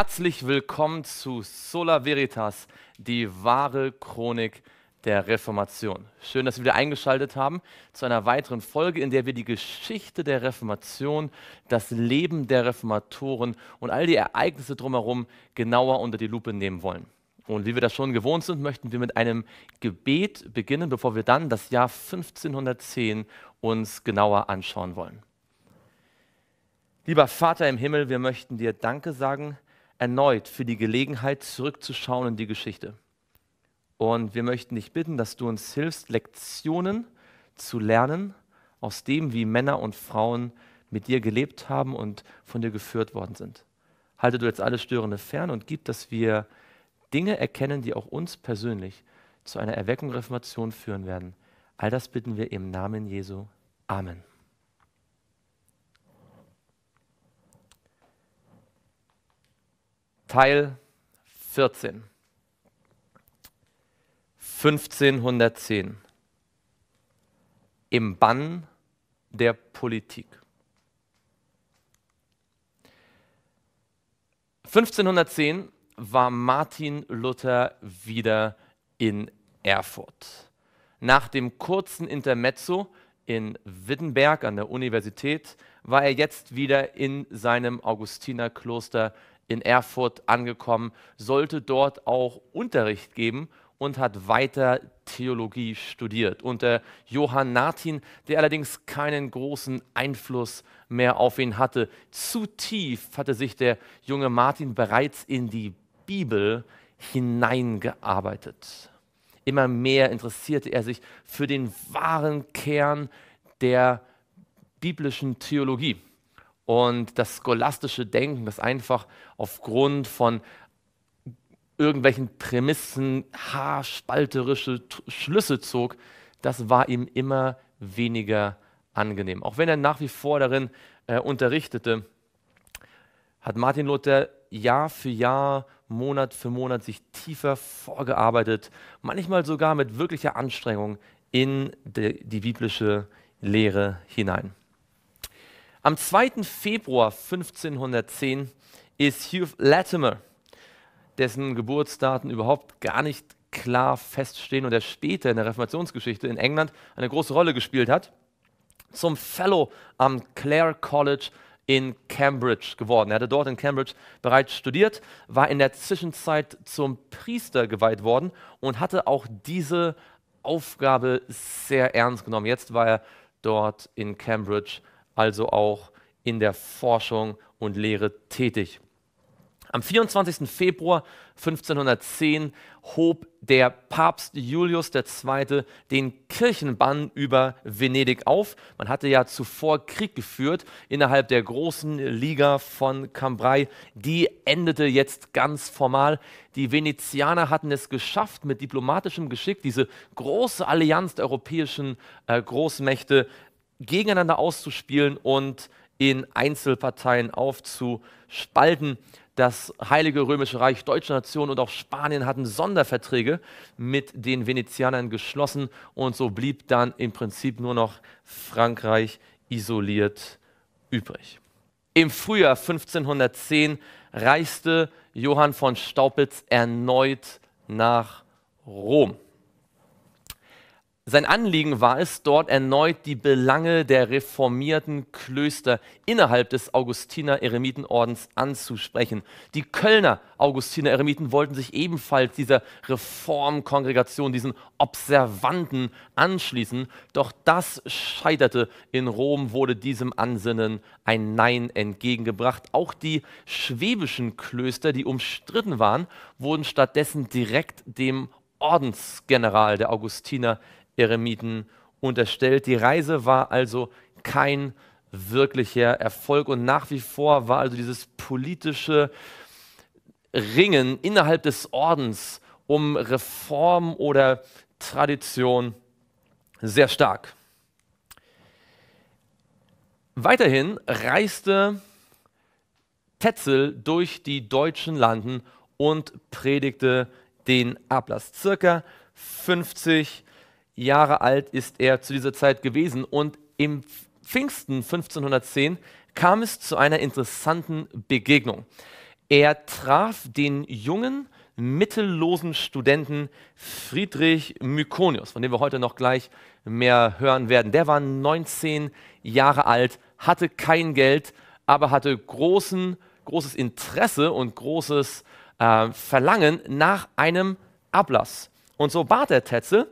Herzlich willkommen zu Sola Veritas, die wahre Chronik der Reformation. Schön, dass Sie wieder eingeschaltet haben zu einer weiteren Folge, in der wir die Geschichte der Reformation, das Leben der Reformatoren und all die Ereignisse drumherum genauer unter die Lupe nehmen wollen. Und wie wir das schon gewohnt sind, möchten wir mit einem Gebet beginnen, bevor wir dann das Jahr 1510 uns genauer anschauen wollen. Lieber Vater im Himmel, wir möchten dir Danke sagen erneut für die Gelegenheit, zurückzuschauen in die Geschichte. Und wir möchten dich bitten, dass du uns hilfst, Lektionen zu lernen aus dem, wie Männer und Frauen mit dir gelebt haben und von dir geführt worden sind. Halte du jetzt alles Störende fern und gib, dass wir Dinge erkennen, die auch uns persönlich zu einer Erweckung Reformation führen werden. All das bitten wir im Namen Jesu. Amen. Teil 14. 1510. Im Bann der Politik. 1510 war Martin Luther wieder in Erfurt. Nach dem kurzen Intermezzo in Wittenberg an der Universität war er jetzt wieder in seinem Augustinerkloster in Erfurt angekommen, sollte dort auch Unterricht geben und hat weiter Theologie studiert unter äh, Johann Natin, der allerdings keinen großen Einfluss mehr auf ihn hatte. Zu tief hatte sich der junge Martin bereits in die Bibel hineingearbeitet. Immer mehr interessierte er sich für den wahren Kern der biblischen Theologie und das scholastische Denken, das einfach aufgrund von irgendwelchen Prämissen haarspalterische Schlüsse zog, das war ihm immer weniger angenehm. Auch wenn er nach wie vor darin äh, unterrichtete, hat Martin Luther Jahr für Jahr, Monat für Monat sich tiefer vorgearbeitet, manchmal sogar mit wirklicher Anstrengung in die, die biblische Lehre hinein. Am 2. Februar 1510 ist Hugh Latimer, dessen Geburtsdaten überhaupt gar nicht klar feststehen und der später in der Reformationsgeschichte in England eine große Rolle gespielt hat, zum Fellow am Clare College in Cambridge geworden. Er hatte dort in Cambridge bereits studiert, war in der Zwischenzeit zum Priester geweiht worden und hatte auch diese Aufgabe sehr ernst genommen. Jetzt war er dort in Cambridge also auch in der Forschung und Lehre tätig. Am 24. Februar 1510 hob der Papst Julius II. den Kirchenbann über Venedig auf. Man hatte ja zuvor Krieg geführt innerhalb der großen Liga von Cambrai. Die endete jetzt ganz formal. Die Venezianer hatten es geschafft, mit diplomatischem Geschick diese große Allianz der europäischen äh, Großmächte gegeneinander auszuspielen und in Einzelparteien aufzuspalten. Das Heilige Römische Reich, Deutsche Nation und auch Spanien hatten Sonderverträge mit den Venezianern geschlossen und so blieb dann im Prinzip nur noch Frankreich isoliert übrig. Im Frühjahr 1510 reiste Johann von Staupitz erneut nach Rom. Sein Anliegen war es, dort erneut die Belange der reformierten Klöster innerhalb des Augustiner-Eremitenordens anzusprechen. Die Kölner Augustiner-Eremiten wollten sich ebenfalls dieser Reformkongregation, diesen Observanten anschließen. Doch das scheiterte. In Rom wurde diesem Ansinnen ein Nein entgegengebracht. Auch die schwäbischen Klöster, die umstritten waren, wurden stattdessen direkt dem Ordensgeneral der Augustiner Eremiten unterstellt. Die Reise war also kein wirklicher Erfolg und nach wie vor war also dieses politische Ringen innerhalb des Ordens um Reform oder Tradition sehr stark. Weiterhin reiste Tetzel durch die deutschen Landen und predigte den Ablass. Circa 50 Jahre. Jahre alt ist er zu dieser Zeit gewesen und im Pfingsten 1510 kam es zu einer interessanten Begegnung. Er traf den jungen, mittellosen Studenten Friedrich Mykonius, von dem wir heute noch gleich mehr hören werden. Der war 19 Jahre alt, hatte kein Geld, aber hatte großen, großes Interesse und großes äh, Verlangen nach einem Ablass. Und so bat er Tetzel,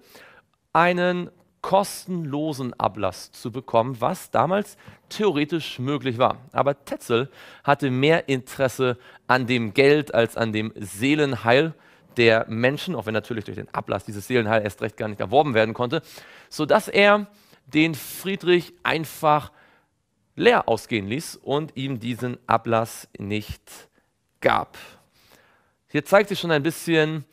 einen kostenlosen Ablass zu bekommen, was damals theoretisch möglich war. Aber Tetzel hatte mehr Interesse an dem Geld als an dem Seelenheil der Menschen, auch wenn natürlich durch den Ablass dieses Seelenheil erst recht gar nicht erworben werden konnte, sodass er den Friedrich einfach leer ausgehen ließ und ihm diesen Ablass nicht gab. Hier zeigt sich schon ein bisschen,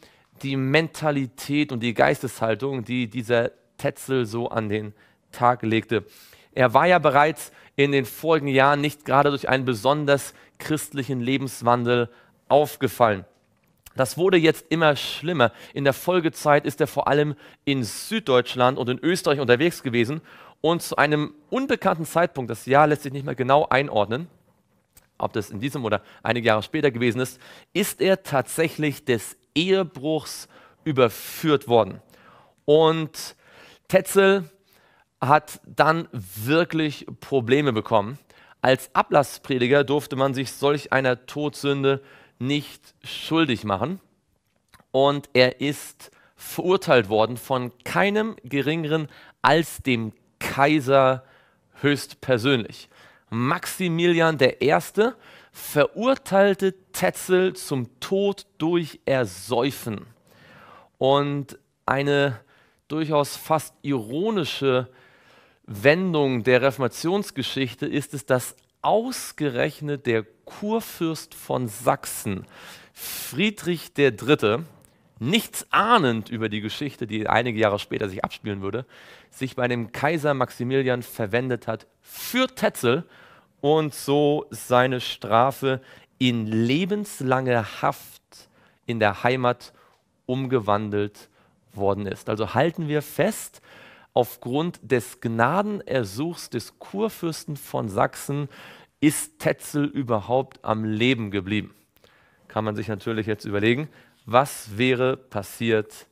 die Mentalität und die Geisteshaltung, die dieser Tetzel so an den Tag legte. Er war ja bereits in den folgenden Jahren nicht gerade durch einen besonders christlichen Lebenswandel aufgefallen. Das wurde jetzt immer schlimmer. In der Folgezeit ist er vor allem in Süddeutschland und in Österreich unterwegs gewesen und zu einem unbekannten Zeitpunkt, das Jahr lässt sich nicht mehr genau einordnen, ob das in diesem oder einige Jahre später gewesen ist, ist er tatsächlich des Ehebruchs überführt worden. Und Tetzel hat dann wirklich Probleme bekommen. Als Ablassprediger durfte man sich solch einer Todsünde nicht schuldig machen. Und er ist verurteilt worden von keinem geringeren als dem Kaiser höchstpersönlich. Maximilian I verurteilte Tetzel zum Tod durch Ersäufen. Und eine durchaus fast ironische Wendung der Reformationsgeschichte ist es, dass ausgerechnet der Kurfürst von Sachsen, Friedrich III., nichts ahnend über die Geschichte, die einige Jahre später sich abspielen würde, sich bei dem Kaiser Maximilian verwendet hat für Tetzel und so seine Strafe in lebenslange Haft in der Heimat umgewandelt worden ist. Also halten wir fest, aufgrund des Gnadenersuchs des Kurfürsten von Sachsen ist Tetzel überhaupt am Leben geblieben. Kann man sich natürlich jetzt überlegen, was wäre passiert,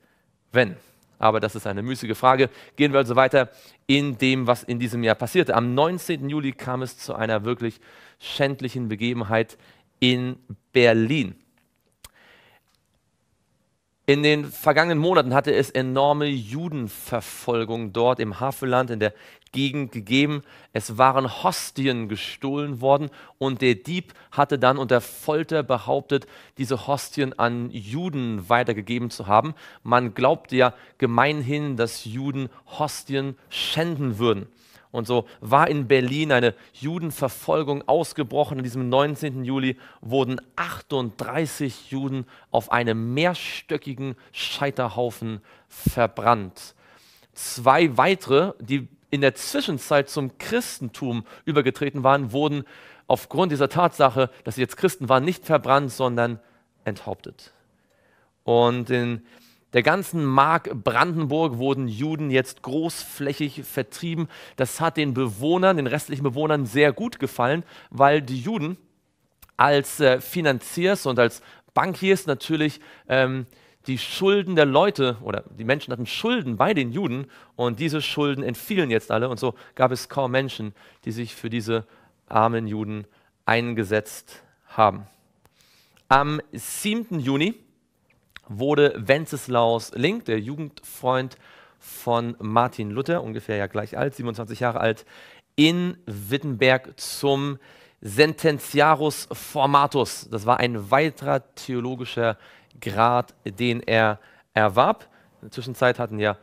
wenn? Aber das ist eine müßige Frage. Gehen wir also weiter in dem, was in diesem Jahr passierte. Am 19. Juli kam es zu einer wirklich schändlichen Begebenheit in Berlin. In den vergangenen Monaten hatte es enorme Judenverfolgung dort im Havelland, in der Gegend gegeben. Es waren Hostien gestohlen worden und der Dieb hatte dann unter Folter behauptet, diese Hostien an Juden weitergegeben zu haben. Man glaubte ja gemeinhin, dass Juden Hostien schänden würden. Und so war in Berlin eine Judenverfolgung ausgebrochen. An diesem 19. Juli wurden 38 Juden auf einem mehrstöckigen Scheiterhaufen verbrannt. Zwei weitere, die in der Zwischenzeit zum Christentum übergetreten waren, wurden aufgrund dieser Tatsache, dass sie jetzt Christen waren, nicht verbrannt, sondern enthauptet. Und in der ganzen Mark Brandenburg wurden Juden jetzt großflächig vertrieben. Das hat den Bewohnern, den restlichen Bewohnern sehr gut gefallen, weil die Juden als äh, Finanziers und als Bankiers natürlich ähm, die Schulden der Leute oder die Menschen hatten Schulden bei den Juden und diese Schulden entfielen jetzt alle und so gab es kaum Menschen, die sich für diese armen Juden eingesetzt haben. Am 7. Juni wurde Wenceslaus Link, der Jugendfreund von Martin Luther, ungefähr ja gleich alt, 27 Jahre alt, in Wittenberg zum Sententiarus Formatus. Das war ein weiterer theologischer Grad, den er erwarb. In der Zwischenzeit hatten ja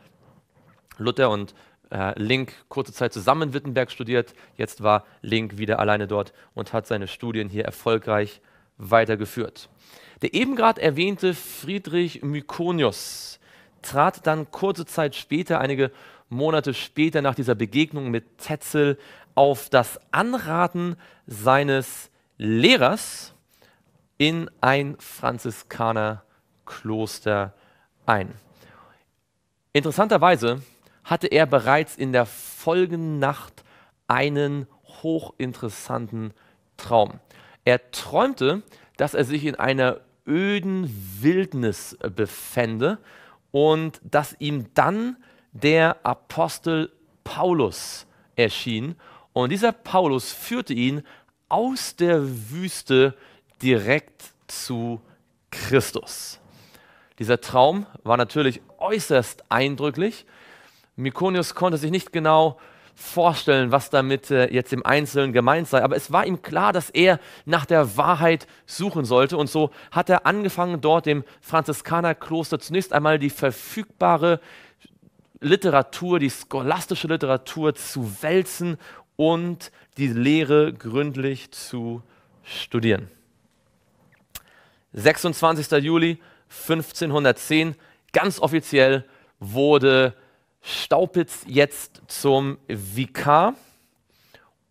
Luther und äh, Link kurze Zeit zusammen in Wittenberg studiert. Jetzt war Link wieder alleine dort und hat seine Studien hier erfolgreich weitergeführt. Der eben gerade erwähnte Friedrich Mykonius trat dann kurze Zeit später, einige Monate später nach dieser Begegnung mit Tetzel, auf das Anraten seines Lehrers in ein Franziskanerkloster ein. Interessanterweise hatte er bereits in der folgenden Nacht einen hochinteressanten Traum. Er träumte, dass er sich in einer öden Wildnis befände und dass ihm dann der Apostel Paulus erschien. Und dieser Paulus führte ihn aus der Wüste direkt zu Christus. Dieser Traum war natürlich äußerst eindrücklich. Mykonius konnte sich nicht genau vorstellen, was damit äh, jetzt im Einzelnen gemeint sei, aber es war ihm klar, dass er nach der Wahrheit suchen sollte und so hat er angefangen, dort im Franziskanerkloster zunächst einmal die verfügbare Literatur, die scholastische Literatur zu wälzen und die Lehre gründlich zu studieren. 26. Juli 1510, ganz offiziell wurde Staupitz jetzt zum Vikar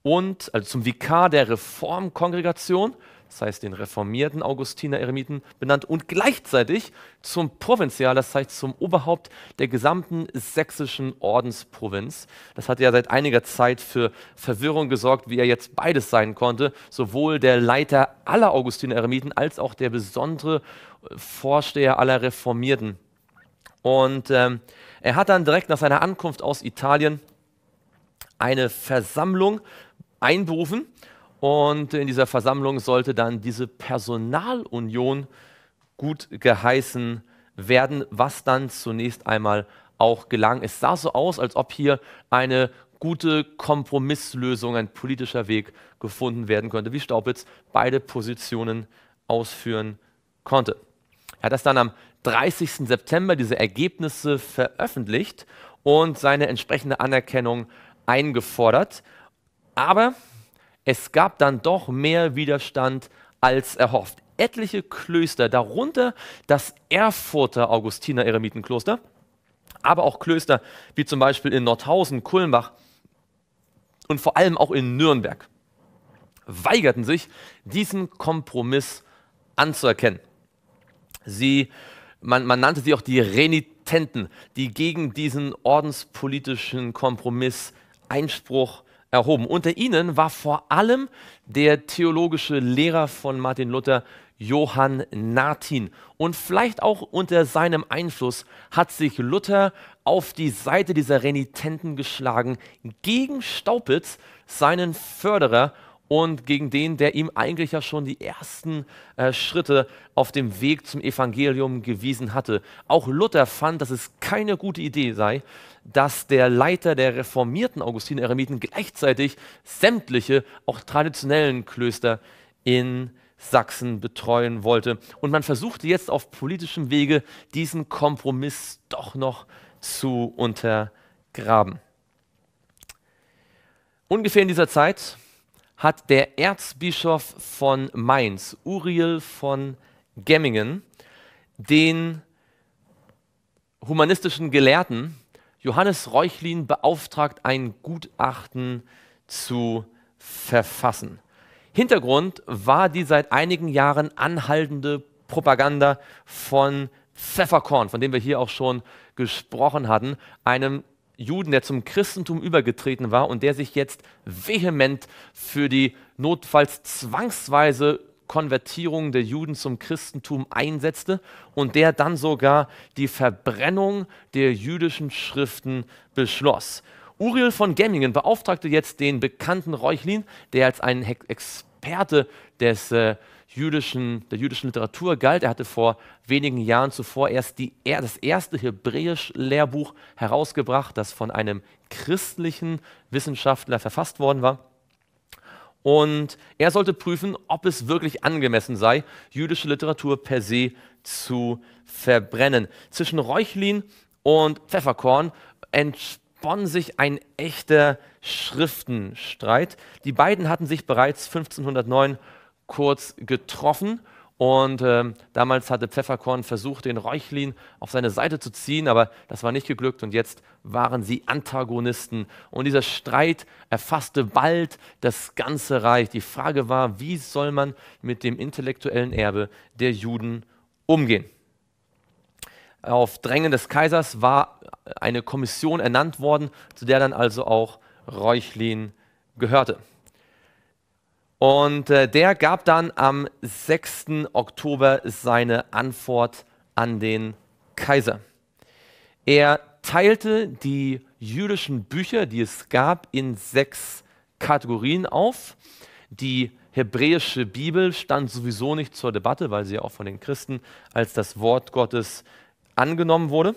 und also zum Vikar der Reformkongregation das heißt den reformierten Augustiner Eremiten, benannt und gleichzeitig zum Provinzial, das heißt zum Oberhaupt der gesamten sächsischen Ordensprovinz. Das hatte ja seit einiger Zeit für Verwirrung gesorgt, wie er jetzt beides sein konnte, sowohl der Leiter aller Augustiner Eremiten als auch der besondere Vorsteher aller Reformierten. Und ähm, er hat dann direkt nach seiner Ankunft aus Italien eine Versammlung einberufen und in dieser Versammlung sollte dann diese Personalunion gut geheißen werden, was dann zunächst einmal auch gelang. Es sah so aus, als ob hier eine gute Kompromisslösung, ein politischer Weg gefunden werden könnte, wie Staubitz beide Positionen ausführen konnte. Er hat das dann am 30. September diese Ergebnisse veröffentlicht und seine entsprechende Anerkennung eingefordert. Aber es gab dann doch mehr Widerstand als erhofft. Etliche Klöster, darunter das Erfurter Augustiner Eremitenkloster, aber auch Klöster wie zum Beispiel in Nordhausen, Kulmbach und vor allem auch in Nürnberg, weigerten sich, diesen Kompromiss anzuerkennen. Sie, man, man nannte sie auch die Renitenten, die gegen diesen ordenspolitischen Kompromiss Einspruch erhoben. Unter ihnen war vor allem der theologische Lehrer von Martin Luther, Johann Natin. Und vielleicht auch unter seinem Einfluss hat sich Luther auf die Seite dieser Renitenten geschlagen, gegen Staupitz, seinen Förderer, und gegen den, der ihm eigentlich ja schon die ersten äh, Schritte auf dem Weg zum Evangelium gewiesen hatte. Auch Luther fand, dass es keine gute Idee sei, dass der Leiter der reformierten Augustin-Eremiten gleichzeitig sämtliche, auch traditionellen Klöster in Sachsen betreuen wollte. Und man versuchte jetzt auf politischem Wege diesen Kompromiss doch noch zu untergraben. Ungefähr in dieser Zeit hat der Erzbischof von Mainz, Uriel von Gemmingen, den humanistischen Gelehrten Johannes Reuchlin beauftragt, ein Gutachten zu verfassen. Hintergrund war die seit einigen Jahren anhaltende Propaganda von Pfefferkorn, von dem wir hier auch schon gesprochen hatten, einem Juden, der zum Christentum übergetreten war und der sich jetzt vehement für die notfalls zwangsweise Konvertierung der Juden zum Christentum einsetzte und der dann sogar die Verbrennung der jüdischen Schriften beschloss. Uriel von Gemmingen beauftragte jetzt den bekannten Reuchlin, der als ein Experte des äh, jüdischen, der jüdischen Literatur galt. Er hatte vor wenigen Jahren zuvor erst die, er, das erste Hebräisch-Lehrbuch herausgebracht, das von einem christlichen Wissenschaftler verfasst worden war. Und er sollte prüfen, ob es wirklich angemessen sei, jüdische Literatur per se zu verbrennen. Zwischen Räuchlin und Pfefferkorn entspann sich ein echter Schriftenstreit. Die beiden hatten sich bereits 1509 kurz getroffen und ähm, damals hatte Pfefferkorn versucht, den Reuchlin auf seine Seite zu ziehen, aber das war nicht geglückt. Und jetzt waren sie Antagonisten. Und dieser Streit erfasste bald das ganze Reich. Die Frage war, wie soll man mit dem intellektuellen Erbe der Juden umgehen? Auf Drängen des Kaisers war eine Kommission ernannt worden, zu der dann also auch Reuchlin gehörte. Und äh, der gab dann am 6. Oktober seine Antwort an den Kaiser. Er teilte die jüdischen Bücher, die es gab, in sechs Kategorien auf. Die hebräische Bibel stand sowieso nicht zur Debatte, weil sie ja auch von den Christen als das Wort Gottes angenommen wurde.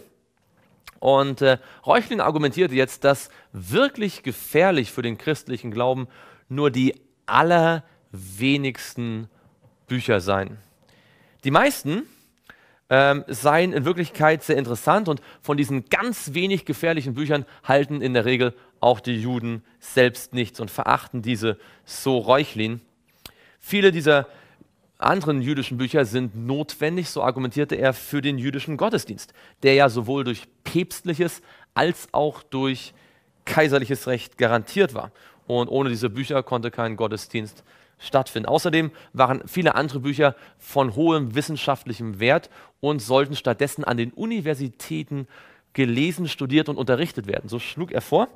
Und äh, Reuchlin argumentierte jetzt, dass wirklich gefährlich für den christlichen Glauben nur die allerwenigsten Bücher sein. Die meisten ähm, seien in Wirklichkeit sehr interessant und von diesen ganz wenig gefährlichen Büchern halten in der Regel auch die Juden selbst nichts und verachten diese so räuchlin. Viele dieser anderen jüdischen Bücher sind notwendig, so argumentierte er, für den jüdischen Gottesdienst, der ja sowohl durch päpstliches als auch durch kaiserliches Recht garantiert war und ohne diese Bücher konnte kein Gottesdienst stattfinden. Außerdem waren viele andere Bücher von hohem wissenschaftlichem Wert und sollten stattdessen an den Universitäten gelesen, studiert und unterrichtet werden. So schlug er vor,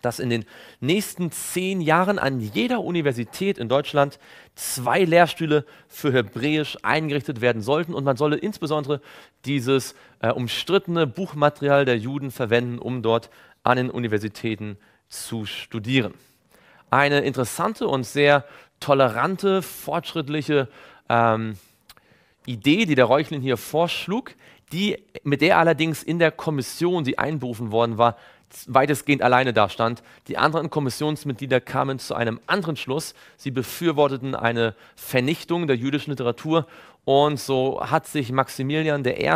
dass in den nächsten zehn Jahren an jeder Universität in Deutschland zwei Lehrstühle für Hebräisch eingerichtet werden sollten und man solle insbesondere dieses äh, umstrittene Buchmaterial der Juden verwenden, um dort an den Universitäten zu studieren eine interessante und sehr tolerante, fortschrittliche ähm, Idee, die der Reuchlin hier vorschlug, die, mit der allerdings in der Kommission, die einberufen worden war, weitestgehend alleine dastand. Die anderen Kommissionsmitglieder kamen zu einem anderen Schluss. Sie befürworteten eine Vernichtung der jüdischen Literatur und so hat sich Maximilian I.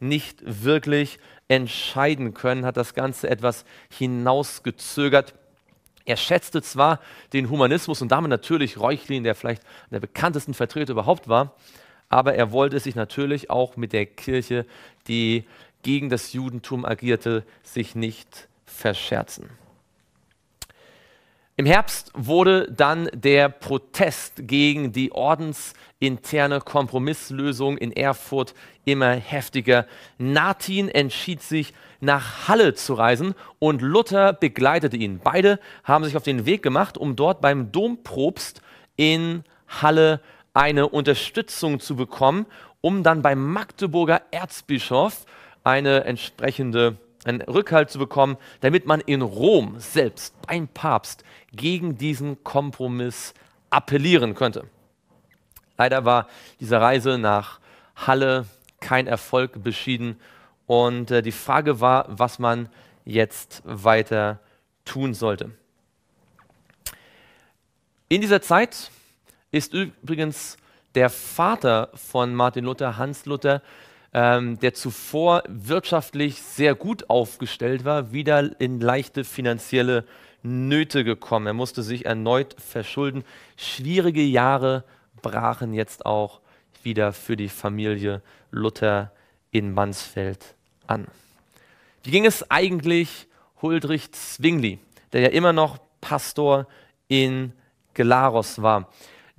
nicht wirklich entscheiden können, hat das Ganze etwas hinausgezögert. Er schätzte zwar den Humanismus und damit natürlich Reuchlin, der vielleicht der bekanntesten Vertreter überhaupt war, aber er wollte sich natürlich auch mit der Kirche, die gegen das Judentum agierte, sich nicht verscherzen. Im Herbst wurde dann der Protest gegen die ordensinterne Kompromisslösung in Erfurt immer heftiger. Martin entschied sich, nach Halle zu reisen und Luther begleitete ihn. Beide haben sich auf den Weg gemacht, um dort beim Dompropst in Halle eine Unterstützung zu bekommen, um dann beim Magdeburger Erzbischof eine entsprechende einen Rückhalt zu bekommen, damit man in Rom selbst beim Papst gegen diesen Kompromiss appellieren könnte. Leider war diese Reise nach Halle kein Erfolg beschieden und äh, die Frage war, was man jetzt weiter tun sollte. In dieser Zeit ist übrigens der Vater von Martin Luther, Hans Luther, ähm, der zuvor wirtschaftlich sehr gut aufgestellt war, wieder in leichte finanzielle Nöte gekommen. Er musste sich erneut verschulden. Schwierige Jahre brachen jetzt auch wieder für die Familie Luther in Mansfeld an. Wie ging es eigentlich Huldrich Zwingli, der ja immer noch Pastor in Gelaros war?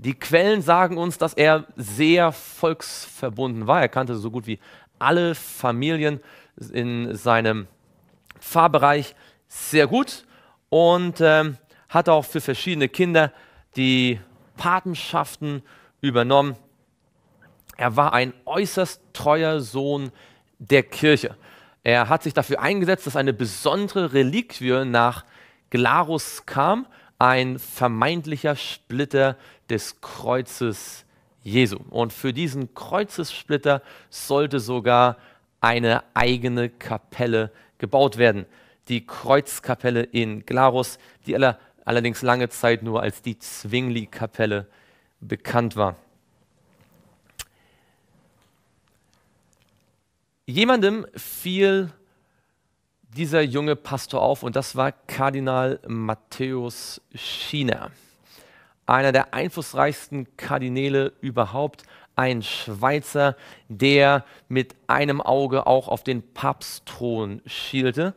Die Quellen sagen uns, dass er sehr volksverbunden war. Er kannte so gut wie alle Familien in seinem Pfarrbereich sehr gut und ähm, hat auch für verschiedene Kinder die Patenschaften übernommen. Er war ein äußerst treuer Sohn der Kirche. Er hat sich dafür eingesetzt, dass eine besondere Reliquie nach Glarus kam, ein vermeintlicher Splitter des Kreuzes Jesu. Und für diesen Kreuzessplitter sollte sogar eine eigene Kapelle gebaut werden. Die Kreuzkapelle in Glarus, die aller, allerdings lange Zeit nur als die Zwingli-Kapelle bekannt war. Jemandem fiel dieser junge Pastor auf und das war Kardinal Matthäus Schiener einer der einflussreichsten Kardinäle überhaupt, ein Schweizer, der mit einem Auge auch auf den Papstthron schielte.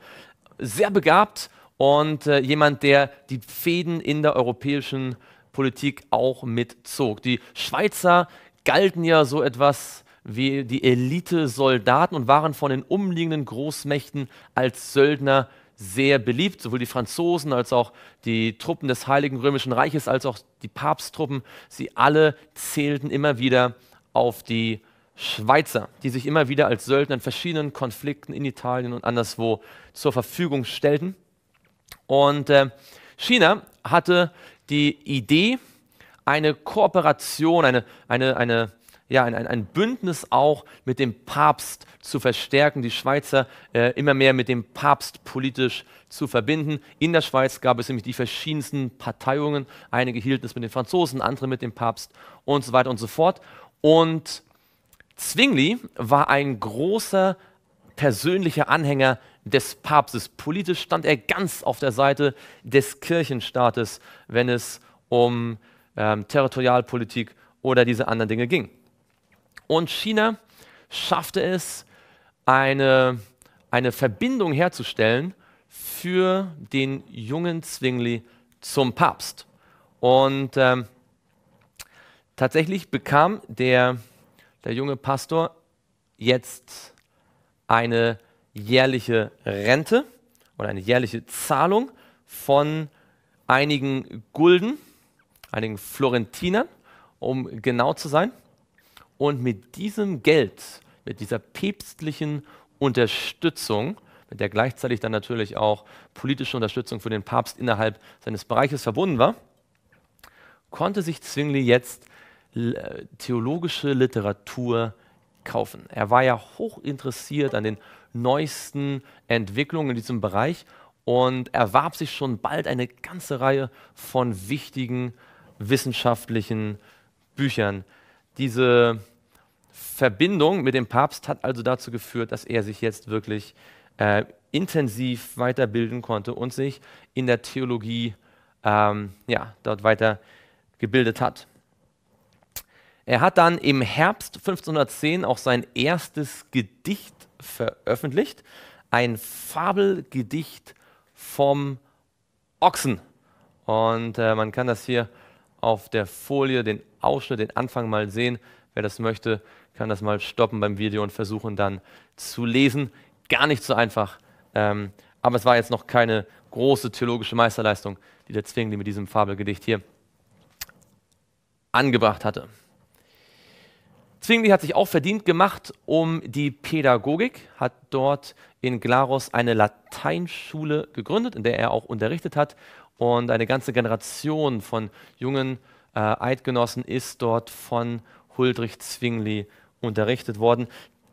Sehr begabt und äh, jemand, der die Fäden in der europäischen Politik auch mitzog. Die Schweizer galten ja so etwas wie die Elite-Soldaten und waren von den umliegenden Großmächten als Söldner sehr beliebt. Sowohl die Franzosen als auch die Truppen des Heiligen Römischen Reiches als auch die Papsttruppen, sie alle zählten immer wieder auf die Schweizer, die sich immer wieder als Söldner in verschiedenen Konflikten in Italien und anderswo zur Verfügung stellten. Und äh, China hatte die Idee, eine Kooperation, eine, eine, eine ja, ein, ein Bündnis auch mit dem Papst zu verstärken, die Schweizer äh, immer mehr mit dem Papst politisch zu verbinden. In der Schweiz gab es nämlich die verschiedensten Parteiungen. Einige hielten es mit den Franzosen, andere mit dem Papst und so weiter und so fort. Und Zwingli war ein großer persönlicher Anhänger des Papstes. Politisch stand er ganz auf der Seite des Kirchenstaates, wenn es um ähm, Territorialpolitik oder diese anderen Dinge ging. Und China schaffte es, eine, eine Verbindung herzustellen für den jungen Zwingli zum Papst. Und ähm, tatsächlich bekam der, der junge Pastor jetzt eine jährliche Rente oder eine jährliche Zahlung von einigen Gulden, einigen Florentinern, um genau zu sein. Und mit diesem Geld, mit dieser päpstlichen Unterstützung, mit der gleichzeitig dann natürlich auch politische Unterstützung für den Papst innerhalb seines Bereiches verbunden war, konnte sich Zwingli jetzt äh, theologische Literatur kaufen. Er war ja hoch interessiert an den neuesten Entwicklungen in diesem Bereich und erwarb sich schon bald eine ganze Reihe von wichtigen wissenschaftlichen Büchern, diese Verbindung mit dem Papst hat also dazu geführt, dass er sich jetzt wirklich äh, intensiv weiterbilden konnte und sich in der Theologie ähm, ja, dort weitergebildet hat. Er hat dann im Herbst 1510 auch sein erstes Gedicht veröffentlicht, ein Fabelgedicht vom Ochsen. Und äh, man kann das hier auf der Folie den Ausschnitt, den Anfang mal sehen. Wer das möchte, kann das mal stoppen beim Video und versuchen dann zu lesen. Gar nicht so einfach. Ähm, aber es war jetzt noch keine große theologische Meisterleistung, die der Zwingli mit diesem Fabelgedicht hier angebracht hatte. Zwingli hat sich auch verdient gemacht um die Pädagogik, hat dort in Glarus eine Lateinschule gegründet, in der er auch unterrichtet hat und eine ganze Generation von jungen äh, Eidgenossen ist dort von Huldrich Zwingli unterrichtet worden.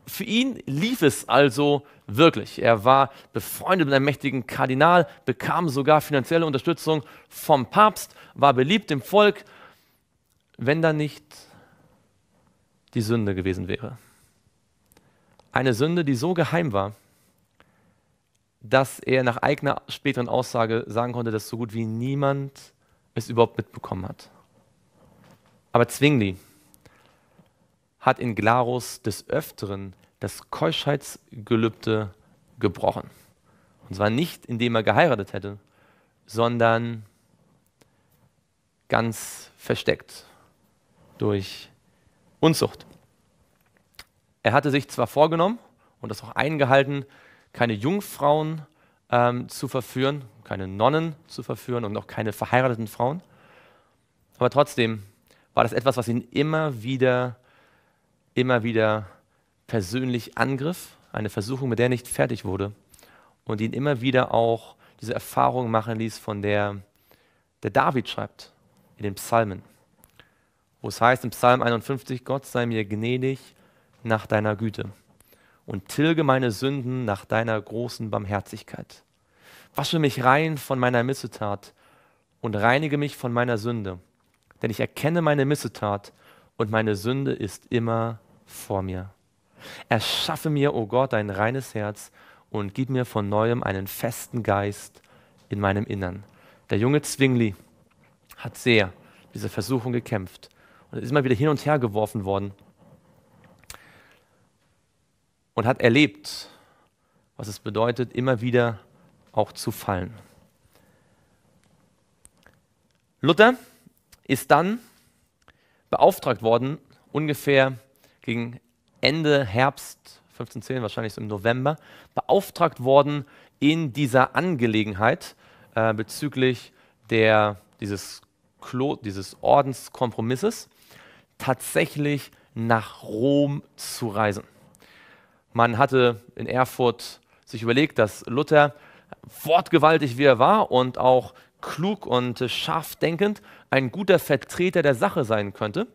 Für ihn lief es also wirklich. Er war befreundet mit einem mächtigen Kardinal, bekam sogar finanzielle Unterstützung vom Papst, war beliebt im Volk, wenn da nicht die Sünde gewesen wäre. Eine Sünde, die so geheim war, dass er nach eigener späteren Aussage sagen konnte, dass so gut wie niemand es überhaupt mitbekommen hat. Aber Zwingli hat in Glarus des Öfteren das Keuschheitsgelübde gebrochen. Und zwar nicht, indem er geheiratet hätte, sondern ganz versteckt durch Unzucht. Er hatte sich zwar vorgenommen und das auch eingehalten, keine Jungfrauen ähm, zu verführen, keine Nonnen zu verführen und auch keine verheirateten Frauen. Aber trotzdem war das etwas, was ihn immer wieder, immer wieder persönlich angriff, eine Versuchung, mit der er nicht fertig wurde und ihn immer wieder auch diese Erfahrung machen ließ, von der der David schreibt in den Psalmen, wo es heißt im Psalm 51, Gott sei mir gnädig nach deiner Güte und tilge meine Sünden nach deiner großen Barmherzigkeit. Wasche mich rein von meiner Missetat und reinige mich von meiner Sünde, denn ich erkenne meine Missetat und meine Sünde ist immer vor mir. Erschaffe mir, o oh Gott, ein reines Herz und gib mir von neuem einen festen Geist in meinem Innern. Der junge Zwingli hat sehr diese Versuchung gekämpft und ist immer wieder hin und her geworfen worden und hat erlebt, was es bedeutet, immer wieder auch zu fallen. Luther ist dann beauftragt worden, ungefähr gegen Ende Herbst 1510, wahrscheinlich so im November, beauftragt worden in dieser Angelegenheit äh, bezüglich der, dieses, Klo, dieses Ordenskompromisses, tatsächlich nach Rom zu reisen. Man hatte in Erfurt sich überlegt, dass Luther wortgewaltig wie er war und auch klug und scharf denkend ein guter Vertreter der Sache sein könnte.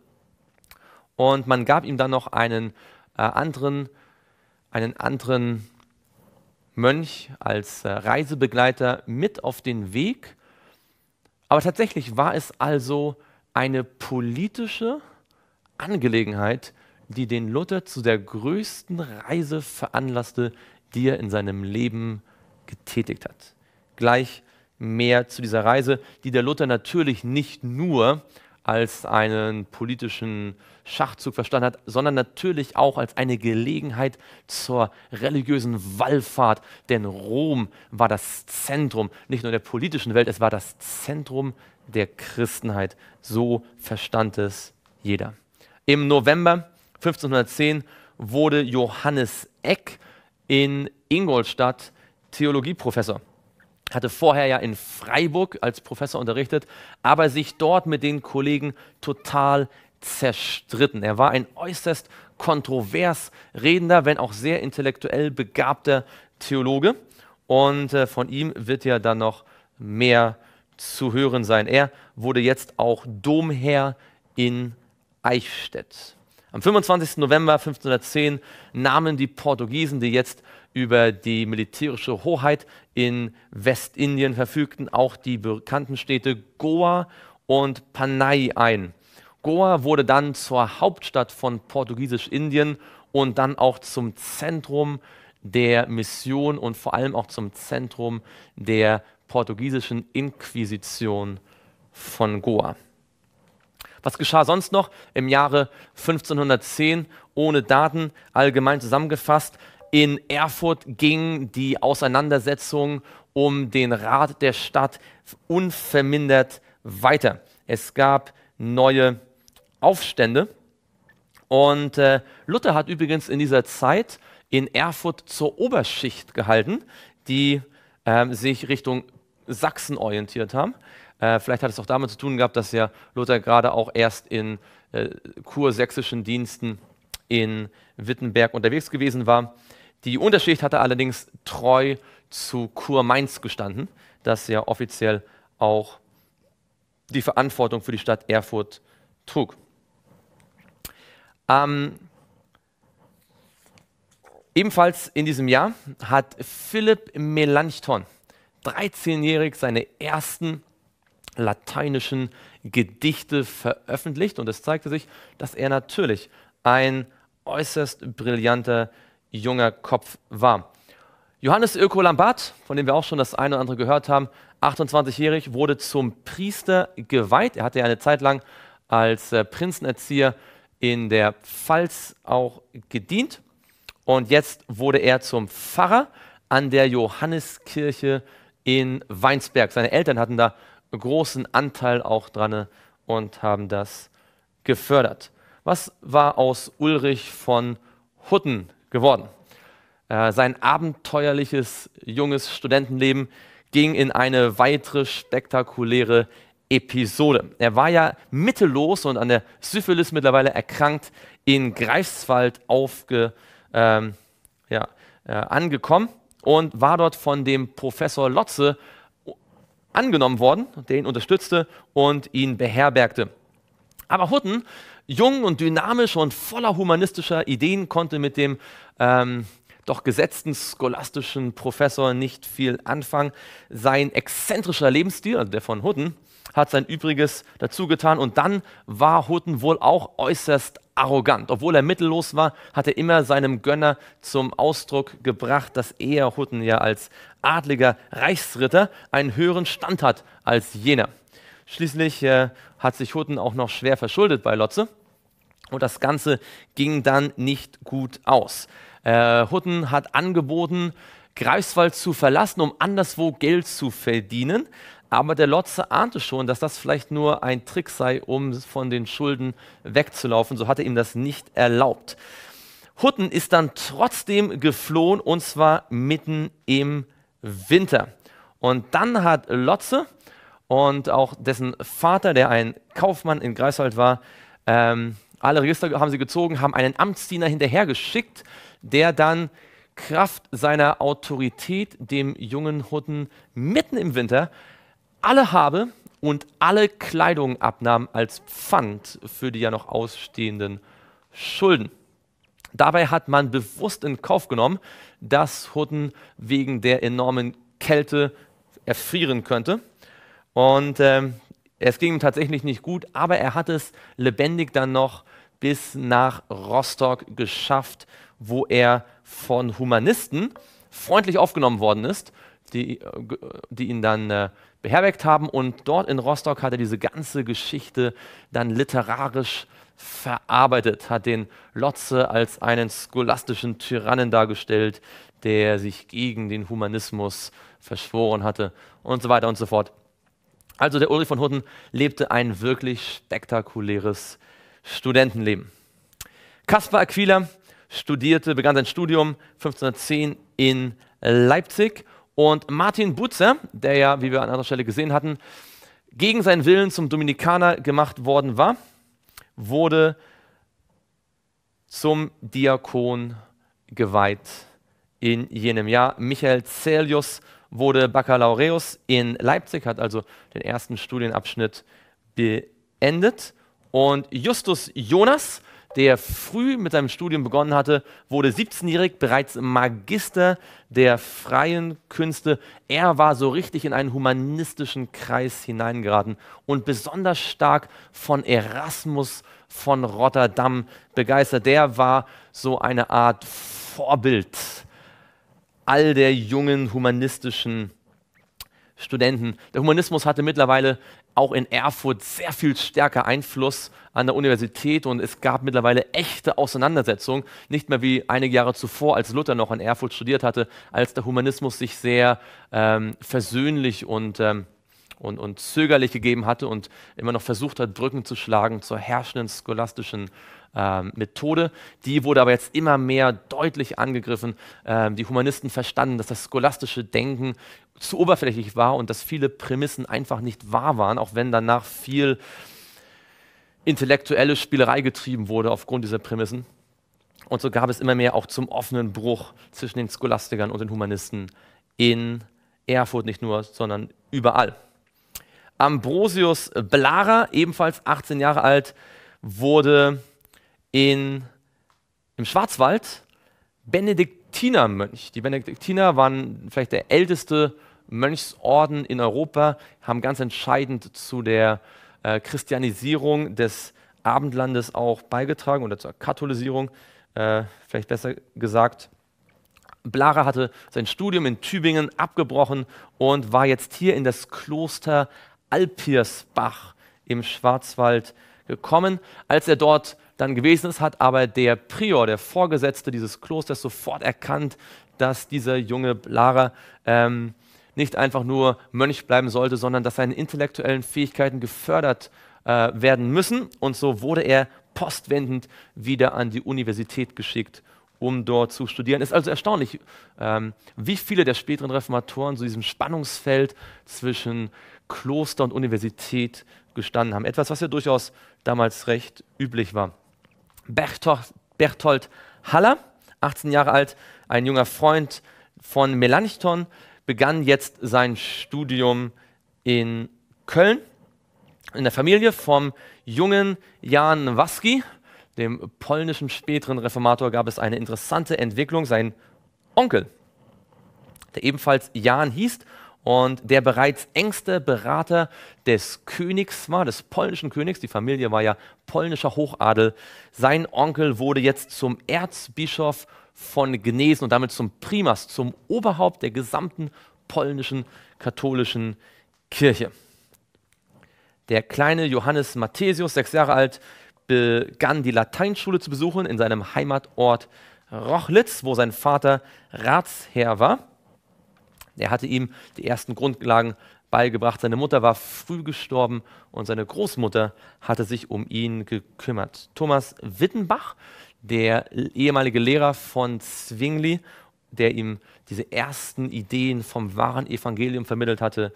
Und man gab ihm dann noch einen äh, anderen, einen anderen Mönch als äh, Reisebegleiter mit auf den Weg. Aber tatsächlich war es also eine politische Angelegenheit, die den Luther zu der größten Reise veranlasste, die er in seinem Leben getätigt hat. Gleich mehr zu dieser Reise, die der Luther natürlich nicht nur als einen politischen Schachzug verstanden hat, sondern natürlich auch als eine Gelegenheit zur religiösen Wallfahrt. Denn Rom war das Zentrum, nicht nur der politischen Welt, es war das Zentrum der Christenheit. So verstand es jeder. Im November 1510 wurde Johannes Eck in Ingolstadt Theologieprofessor. Hatte vorher ja in Freiburg als Professor unterrichtet, aber sich dort mit den Kollegen total zerstritten. Er war ein äußerst kontrovers redender, wenn auch sehr intellektuell begabter Theologe. Und äh, von ihm wird ja dann noch mehr zu hören sein. Er wurde jetzt auch Domherr in Eichstätt. Am 25. November 1510 nahmen die Portugiesen, die jetzt über die militärische Hoheit in Westindien verfügten, auch die bekannten Städte Goa und Panay ein. Goa wurde dann zur Hauptstadt von Portugiesisch-Indien und dann auch zum Zentrum der Mission und vor allem auch zum Zentrum der portugiesischen Inquisition von Goa. Was geschah sonst noch? Im Jahre 1510, ohne Daten, allgemein zusammengefasst, in Erfurt ging die Auseinandersetzung um den Rat der Stadt unvermindert weiter. Es gab neue Aufstände. Und äh, Luther hat übrigens in dieser Zeit in Erfurt zur Oberschicht gehalten, die äh, sich Richtung Sachsen orientiert haben. Äh, vielleicht hat es auch damit zu tun gehabt, dass ja Luther gerade auch erst in äh, kursächsischen Diensten in Wittenberg unterwegs gewesen war. Die Unterschicht hatte allerdings treu zu Kurmainz gestanden, das ja offiziell auch die Verantwortung für die Stadt Erfurt trug. Ähm, ebenfalls in diesem Jahr hat Philipp Melanchthon 13-jährig seine ersten lateinischen Gedichte veröffentlicht und es zeigte sich, dass er natürlich ein äußerst brillanter junger Kopf war. Johannes Öko Lambat, von dem wir auch schon das eine oder andere gehört haben, 28-jährig, wurde zum Priester geweiht. Er hatte ja eine Zeit lang als äh, Prinzenerzieher in der Pfalz auch gedient. Und jetzt wurde er zum Pfarrer an der Johanneskirche in Weinsberg. Seine Eltern hatten da großen Anteil auch dran und haben das gefördert. Was war aus Ulrich von Hutten geworden? Äh, sein abenteuerliches junges Studentenleben ging in eine weitere spektakuläre Episode. Er war ja mittellos und an der Syphilis mittlerweile erkrankt, in Greifswald aufge, ähm, ja, äh, angekommen und war dort von dem Professor Lotze angenommen worden, der ihn unterstützte und ihn beherbergte. Aber Hutten, jung und dynamisch und voller humanistischer Ideen, konnte mit dem ähm, doch gesetzten scholastischen Professor nicht viel anfangen. Sein exzentrischer Lebensstil, also der von Hutten, hat sein Übriges dazu getan und dann war Hutten wohl auch äußerst arrogant. Obwohl er mittellos war, hat er immer seinem Gönner zum Ausdruck gebracht, dass er Hutten ja als adliger Reichsritter einen höheren Stand hat als jener. Schließlich äh, hat sich Hutten auch noch schwer verschuldet bei Lotze und das Ganze ging dann nicht gut aus. Äh, Hutten hat angeboten, Greifswald zu verlassen, um anderswo Geld zu verdienen. Aber der Lotze ahnte schon, dass das vielleicht nur ein Trick sei, um von den Schulden wegzulaufen. So hatte ihm das nicht erlaubt. Hutten ist dann trotzdem geflohen und zwar mitten im Winter. Und dann hat Lotze und auch dessen Vater, der ein Kaufmann in Greifswald war, ähm, alle Register haben sie gezogen, haben einen Amtsdiener hinterhergeschickt, der dann Kraft seiner Autorität dem jungen Hutten mitten im Winter alle habe und alle Kleidung abnahm als Pfand für die ja noch ausstehenden Schulden. Dabei hat man bewusst in Kauf genommen, dass Hutten wegen der enormen Kälte erfrieren könnte. Und ähm, es ging ihm tatsächlich nicht gut, aber er hat es lebendig dann noch bis nach Rostock geschafft, wo er von Humanisten freundlich aufgenommen worden ist die, äh, die ihn dann äh, beherbergt haben. Und dort in Rostock hat er diese ganze Geschichte dann literarisch verarbeitet, hat den Lotze als einen scholastischen Tyrannen dargestellt, der sich gegen den Humanismus verschworen hatte und so weiter und so fort. Also der Ulrich von Hutten lebte ein wirklich spektakuläres Studentenleben. Caspar Aquila studierte, begann sein Studium 1510 in Leipzig und Martin Butzer, der ja, wie wir an anderer Stelle gesehen hatten, gegen seinen Willen zum Dominikaner gemacht worden war, wurde zum Diakon geweiht in jenem Jahr. Michael Celius wurde Baccalaureus in Leipzig, hat also den ersten Studienabschnitt beendet. Und Justus Jonas der früh mit seinem Studium begonnen hatte, wurde 17-jährig bereits Magister der freien Künste. Er war so richtig in einen humanistischen Kreis hineingeraten und besonders stark von Erasmus von Rotterdam begeistert. Der war so eine Art Vorbild all der jungen humanistischen Studenten. Der Humanismus hatte mittlerweile auch in Erfurt sehr viel stärker Einfluss an der Universität und es gab mittlerweile echte Auseinandersetzungen, nicht mehr wie einige Jahre zuvor, als Luther noch in Erfurt studiert hatte, als der Humanismus sich sehr ähm, versöhnlich und ähm, und, und zögerlich gegeben hatte und immer noch versucht hat, Brücken zu schlagen zur herrschenden scholastischen ähm, Methode. Die wurde aber jetzt immer mehr deutlich angegriffen. Ähm, die Humanisten verstanden, dass das scholastische Denken zu oberflächlich war und dass viele Prämissen einfach nicht wahr waren, auch wenn danach viel intellektuelle Spielerei getrieben wurde aufgrund dieser Prämissen. Und so gab es immer mehr auch zum offenen Bruch zwischen den Scholastikern und den Humanisten in Erfurt nicht nur, sondern überall. Ambrosius Blara, ebenfalls 18 Jahre alt, wurde in, im Schwarzwald Benediktinermönch. Die Benediktiner waren vielleicht der älteste Mönchsorden in Europa, haben ganz entscheidend zu der äh, Christianisierung des Abendlandes auch beigetragen oder zur Katholisierung, äh, vielleicht besser gesagt. Blara hatte sein Studium in Tübingen abgebrochen und war jetzt hier in das Kloster Alpiersbach im Schwarzwald gekommen. Als er dort dann gewesen ist, hat aber der Prior, der Vorgesetzte dieses Klosters, sofort erkannt, dass dieser junge Lara ähm, nicht einfach nur Mönch bleiben sollte, sondern dass seine intellektuellen Fähigkeiten gefördert äh, werden müssen. Und so wurde er postwendend wieder an die Universität geschickt, um dort zu studieren. Es Ist also erstaunlich, ähm, wie viele der späteren Reformatoren zu diesem Spannungsfeld zwischen Kloster und Universität gestanden haben. Etwas, was ja durchaus damals recht üblich war. Berthold Haller, 18 Jahre alt, ein junger Freund von Melanchthon, begann jetzt sein Studium in Köln in der Familie vom jungen Jan Waski, dem polnischen späteren Reformator, gab es eine interessante Entwicklung. Sein Onkel, der ebenfalls Jan hieß und der bereits engste Berater des Königs war, des polnischen Königs. Die Familie war ja polnischer Hochadel. Sein Onkel wurde jetzt zum Erzbischof von Gnesen und damit zum Primas, zum Oberhaupt der gesamten polnischen katholischen Kirche. Der kleine Johannes Mathesius, sechs Jahre alt, begann die Lateinschule zu besuchen in seinem Heimatort Rochlitz, wo sein Vater Ratsherr war. Er hatte ihm die ersten Grundlagen beigebracht. Seine Mutter war früh gestorben und seine Großmutter hatte sich um ihn gekümmert. Thomas Wittenbach, der ehemalige Lehrer von Zwingli, der ihm diese ersten Ideen vom wahren Evangelium vermittelt hatte,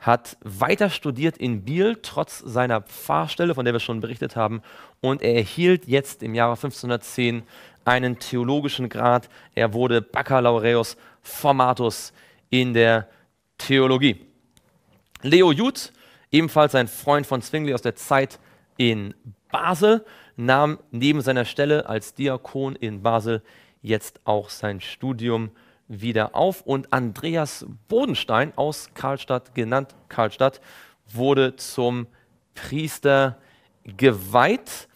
hat weiter studiert in Biel, trotz seiner Pfarrstelle, von der wir schon berichtet haben. Und er erhielt jetzt im Jahre 1510 einen theologischen Grad. Er wurde Baccalaureus Formatus in der Theologie. Leo Jud, ebenfalls ein Freund von Zwingli aus der Zeit in Basel, nahm neben seiner Stelle als Diakon in Basel jetzt auch sein Studium wieder auf. Und Andreas Bodenstein aus Karlstadt, genannt Karlstadt, wurde zum Priester geweiht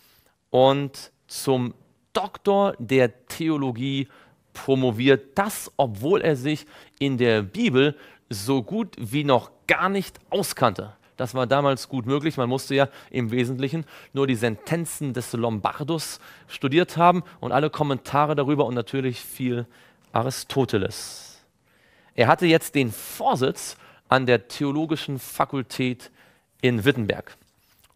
und zum Doktor der Theologie promoviert, das obwohl er sich in der Bibel so gut wie noch gar nicht auskannte. Das war damals gut möglich. Man musste ja im Wesentlichen nur die Sentenzen des Lombardus studiert haben und alle Kommentare darüber und natürlich viel Aristoteles. Er hatte jetzt den Vorsitz an der Theologischen Fakultät in Wittenberg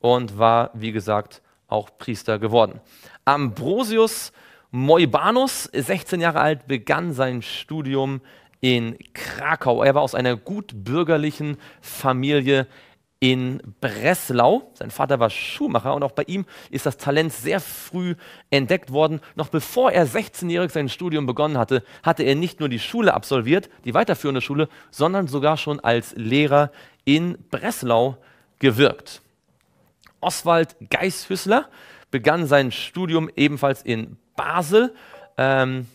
und war, wie gesagt, auch Priester geworden. Ambrosius Moibanus, 16 Jahre alt, begann sein Studium in Krakau. Er war aus einer gut bürgerlichen Familie in Breslau. Sein Vater war Schuhmacher und auch bei ihm ist das Talent sehr früh entdeckt worden. Noch bevor er 16-jährig sein Studium begonnen hatte, hatte er nicht nur die Schule absolviert, die weiterführende Schule, sondern sogar schon als Lehrer in Breslau gewirkt. Oswald Geishüssler begann sein Studium ebenfalls in Basel, ähm,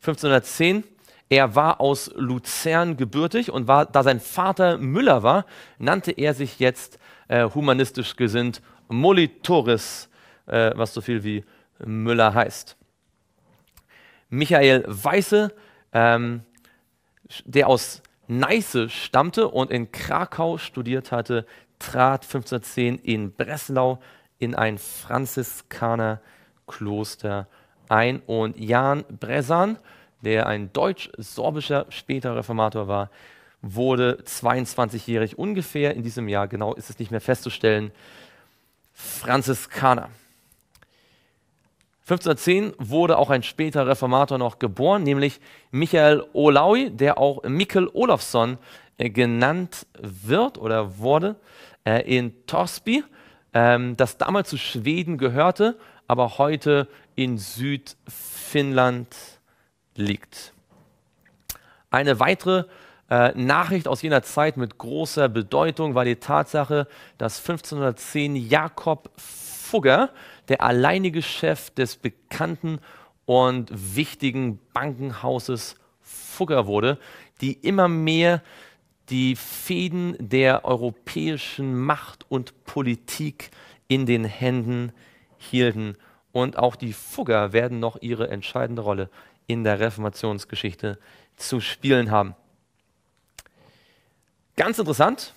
1510. Er war aus Luzern gebürtig und war, da sein Vater Müller war, nannte er sich jetzt äh, humanistisch gesinnt Molitoris, äh, was so viel wie Müller heißt. Michael Weiße, ähm, der aus Neiße stammte und in Krakau studiert hatte, trat 1510 in Breslau in ein Franziskanerkloster ein und Jan Bresan, der ein deutsch-sorbischer späterer Reformator war, wurde 22-jährig ungefähr in diesem Jahr, genau ist es nicht mehr festzustellen, Franziskaner. 1510 wurde auch ein später Reformator noch geboren, nämlich Michael Olaui, der auch Mikkel Olofsson äh, genannt wird oder wurde äh, in Torsby, ähm, das damals zu Schweden gehörte, aber heute in Südfinnland liegt. Eine weitere äh, Nachricht aus jener Zeit mit großer Bedeutung war die Tatsache, dass 1510 Jakob Fugger, der alleinige Chef des bekannten und wichtigen Bankenhauses Fugger wurde, die immer mehr die Fäden der europäischen Macht und Politik in den Händen hielten und auch die Fugger werden noch ihre entscheidende Rolle in der Reformationsgeschichte zu spielen haben. Ganz interessant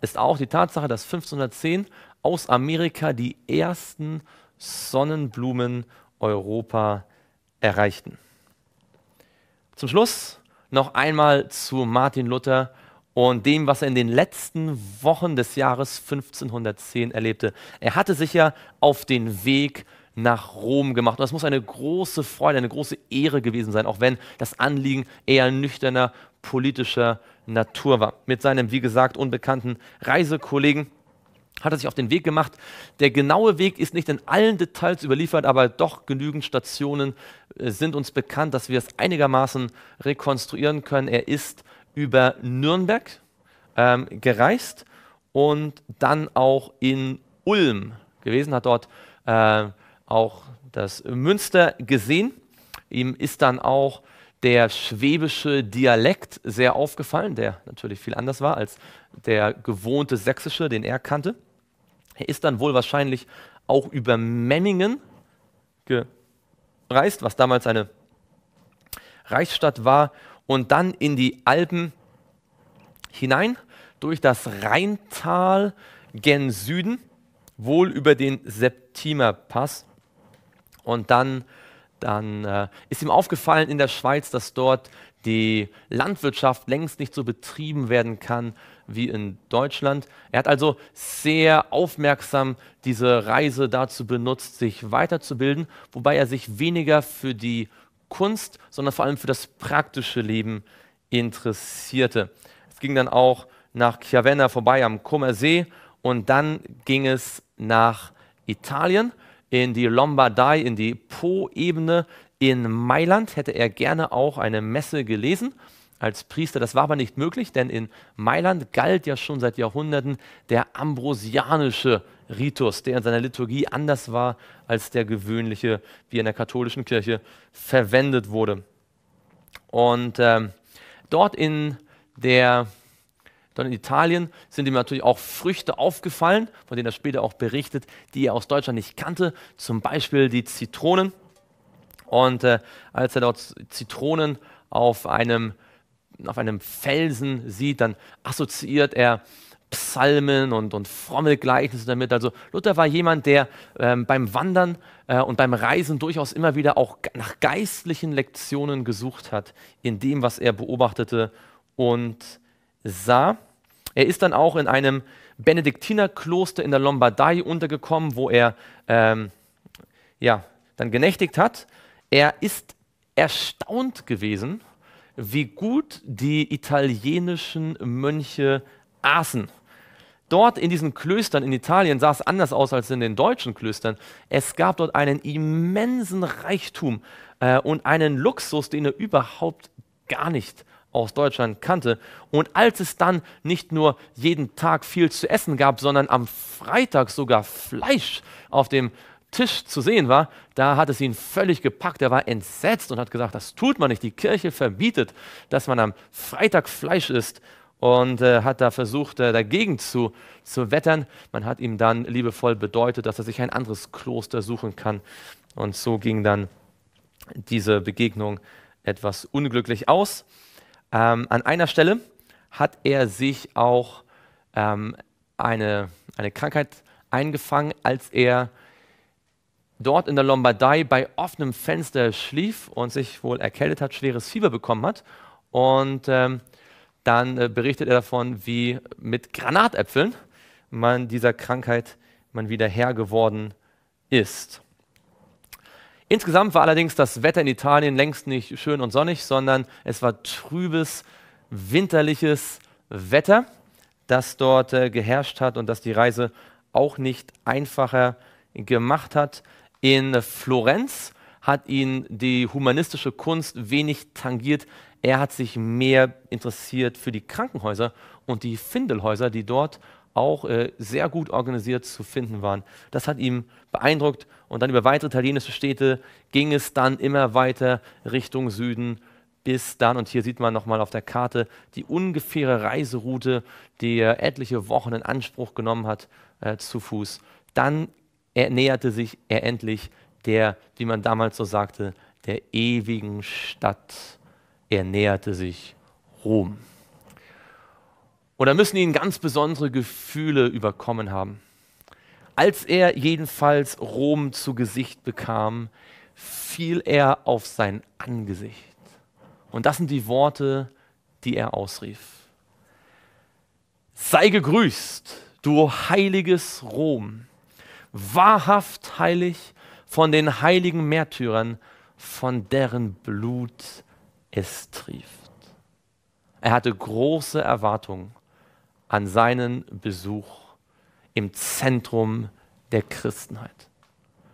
ist auch die Tatsache, dass 1510 aus Amerika die ersten Sonnenblumen Europa erreichten. Zum Schluss noch einmal zu Martin Luther und dem, was er in den letzten Wochen des Jahres 1510 erlebte. Er hatte sich ja auf den Weg nach Rom gemacht. Und das muss eine große Freude, eine große Ehre gewesen sein, auch wenn das Anliegen eher nüchterner politischer Natur war. Mit seinem, wie gesagt, unbekannten Reisekollegen hat er sich auf den Weg gemacht. Der genaue Weg ist nicht in allen Details überliefert, aber doch genügend Stationen äh, sind uns bekannt, dass wir es einigermaßen rekonstruieren können. Er ist über Nürnberg ähm, gereist und dann auch in Ulm gewesen, hat dort äh, auch das Münster gesehen. Ihm ist dann auch der schwäbische Dialekt sehr aufgefallen, der natürlich viel anders war als der gewohnte sächsische, den er kannte. Er ist dann wohl wahrscheinlich auch über Memmingen gereist, was damals eine Reichsstadt war, und dann in die Alpen hinein, durch das Rheintal gen Süden, wohl über den Septimerpass. Und dann, dann äh, ist ihm aufgefallen in der Schweiz, dass dort die Landwirtschaft längst nicht so betrieben werden kann wie in Deutschland. Er hat also sehr aufmerksam diese Reise dazu benutzt, sich weiterzubilden, wobei er sich weniger für die Kunst, sondern vor allem für das praktische Leben interessierte. Es ging dann auch nach Chiavenna vorbei am Comersee und dann ging es nach Italien, in die Lombardei, in die Po-Ebene. In Mailand hätte er gerne auch eine Messe gelesen als Priester. Das war aber nicht möglich, denn in Mailand galt ja schon seit Jahrhunderten der ambrosianische Ritus, der in seiner Liturgie anders war als der gewöhnliche, wie er in der katholischen Kirche verwendet wurde. Und ähm, dort in der dort in Italien sind ihm natürlich auch Früchte aufgefallen, von denen er später auch berichtet, die er aus Deutschland nicht kannte, zum Beispiel die Zitronen. Und äh, als er dort Zitronen auf einem, auf einem Felsen sieht, dann assoziiert er Psalmen und, und Gleichnisse damit. Also Luther war jemand, der ähm, beim Wandern äh, und beim Reisen durchaus immer wieder auch nach geistlichen Lektionen gesucht hat in dem, was er beobachtete und sah. Er ist dann auch in einem Benediktinerkloster in der Lombardei untergekommen, wo er ähm, ja, dann genächtigt hat. Er ist erstaunt gewesen, wie gut die italienischen Mönche aßen. Dort in diesen Klöstern in Italien sah es anders aus als in den deutschen Klöstern. Es gab dort einen immensen Reichtum äh, und einen Luxus, den er überhaupt gar nicht aus Deutschland kannte. Und als es dann nicht nur jeden Tag viel zu essen gab, sondern am Freitag sogar Fleisch auf dem Tisch zu sehen war, da hat es ihn völlig gepackt. Er war entsetzt und hat gesagt, das tut man nicht. Die Kirche verbietet, dass man am Freitag Fleisch isst und äh, hat da versucht, äh, dagegen zu, zu wettern. Man hat ihm dann liebevoll bedeutet, dass er sich ein anderes Kloster suchen kann. Und so ging dann diese Begegnung etwas unglücklich aus. Ähm, an einer Stelle hat er sich auch ähm, eine, eine Krankheit eingefangen, als er dort in der Lombardei bei offenem Fenster schlief und sich wohl erkältet hat, schweres Fieber bekommen hat. Und ähm, dann äh, berichtet er davon, wie mit Granatäpfeln man dieser Krankheit man wieder Herr geworden ist. Insgesamt war allerdings das Wetter in Italien längst nicht schön und sonnig, sondern es war trübes, winterliches Wetter, das dort äh, geherrscht hat und das die Reise auch nicht einfacher gemacht hat. In Florenz hat ihn die humanistische Kunst wenig tangiert. Er hat sich mehr interessiert für die Krankenhäuser und die Findelhäuser, die dort auch äh, sehr gut organisiert zu finden waren. Das hat ihn beeindruckt und dann über weitere italienische Städte ging es dann immer weiter Richtung Süden bis dann, und hier sieht man nochmal auf der Karte die ungefähre Reiseroute, die er etliche Wochen in Anspruch genommen hat, äh, zu Fuß. Dann näherte sich er endlich der, wie man damals so sagte, der ewigen Stadt er näherte sich Rom. Und da müssen ihn ganz besondere Gefühle überkommen haben. Als er jedenfalls Rom zu Gesicht bekam, fiel er auf sein Angesicht. Und das sind die Worte, die er ausrief. Sei gegrüßt, du heiliges Rom, wahrhaft heilig von den heiligen Märtyrern, von deren Blut es trifft. Er hatte große Erwartungen an seinen Besuch im Zentrum der Christenheit.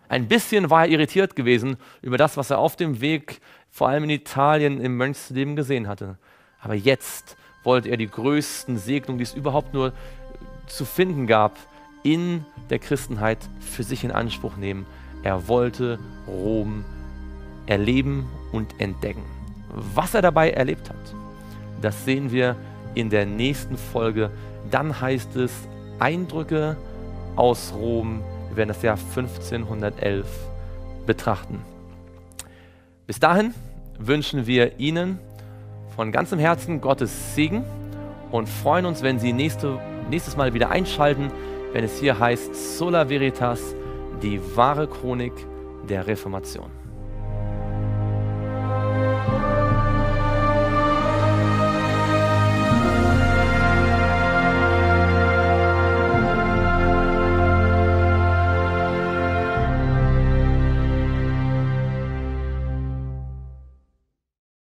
Ein bisschen war er irritiert gewesen über das, was er auf dem Weg, vor allem in Italien, im Mönchsleben gesehen hatte. Aber jetzt wollte er die größten Segnungen, die es überhaupt nur zu finden gab, in der Christenheit für sich in Anspruch nehmen. Er wollte Rom erleben und entdecken. Was er dabei erlebt hat, das sehen wir in der nächsten Folge. Dann heißt es Eindrücke aus Rom. Wir werden das Jahr 1511 betrachten. Bis dahin wünschen wir Ihnen von ganzem Herzen Gottes Segen und freuen uns, wenn Sie nächste, nächstes Mal wieder einschalten, wenn es hier heißt Sola Veritas, die wahre Chronik der Reformation.